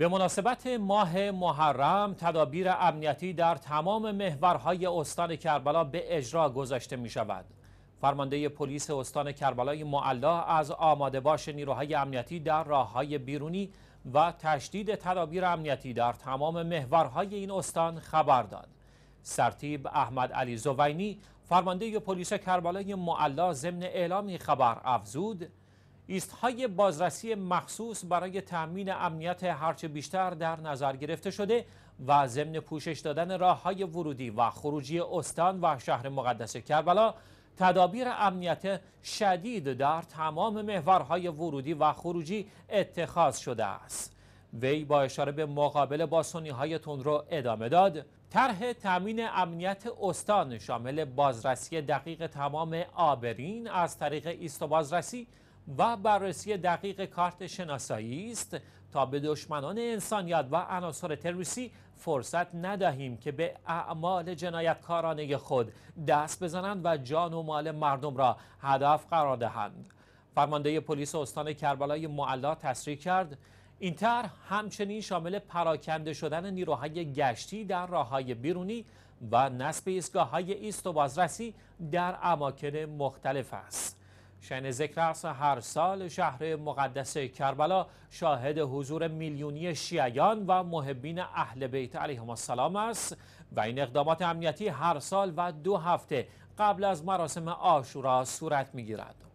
به مناسبت ماه محرم تدابیر امنیتی در تمام محورهای استان کربلا به اجرا گذاشته می شود. فرمانده پلیس استان کربلای معلا از آماده باش نیروهای امنیتی در راههای بیرونی و تشدید تدابیر امنیتی در تمام محورهای این استان خبر داد. سرتیب احمد علی زوینی فرمانده پلیس کربلای معلا ضمن اعلامی خبر افزود ایستهای بازرسی مخصوص برای تأمین امنیت هرچه بیشتر در نظر گرفته شده و ضمن پوشش دادن راه های ورودی و خروجی استان و شهر مقدس کربلا تدابیر امنیت شدید در تمام محورهای ورودی و خروجی اتخاذ شده است وی با اشاره به مقابله با سنی های تندرو ادامه داد طرح تامین امنیت استان شامل بازرسی دقیق تمام آبرین از طریق ایست و بازرسی و بررسی دقیق کارت شناسایی است تا به دشمنان انسانیت و عناصر تروریستی فرصت ندهیم که به اعمال جنایتکارانه خود دست بزنند و جان و مال مردم را هدف قرار دهند فرمانده پلیس استان کربلای معلا تصریح کرد این طرح همچنین شامل پراکنده شدن نیروهای گشتی در راههای بیرونی و نصب ایستگاه های ایست و بازرسی در اماکن مختلف است شن ذکر است هر سال شهر مقدس کربلا شاهد حضور میلیونی شیعیان و محبین اهل بیت علیهم السلام است و این اقدامات امنیتی هر سال و دو هفته قبل از مراسم آشورا صورت میگیرد.